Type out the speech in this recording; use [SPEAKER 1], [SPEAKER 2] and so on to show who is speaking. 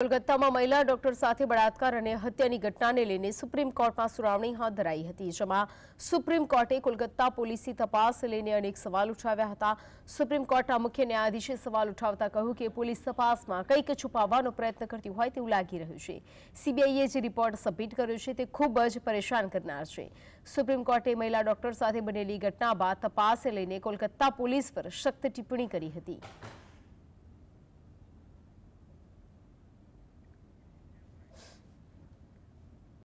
[SPEAKER 1] コルカタ માં મહિલા ડોક્ટર સાથે બળાત્કાર અને હત્યાની ઘટનાને લઈને સુપ્રીમ કોર્ટમાં સુરાવણી હાથ ધરી હતી જેમાં સુપ્રીમ કોર્ટે કોલકાતા પોલીસની તપાસ લઈને અનેક સવાલો ઉઠાવ્યા હતા સુપ્રીમ કોર્ટના મુખ્ય ન્યાયાધીશે સવાલ ઉઠાવતા કહ્યું કે પોલીસ તપાસમાં કંઈક છુપાવવાનો પ્રયત્ન કરતી હોય તેવું લાગી રહ્યું છે સીબીઆઈએ જે રિપોર્ટ સબમિટ કર્યો છે તે ખૂબ જ પરેશાન કરનાર છે સુપ્રીમ કોર્ટે મહિલા ડોક્ટર સાથે બનેલી ઘટના બાદ તપાસ લઈને કોલકાતા પોલીસ પર સખત ટિપ્પણી કરી હતી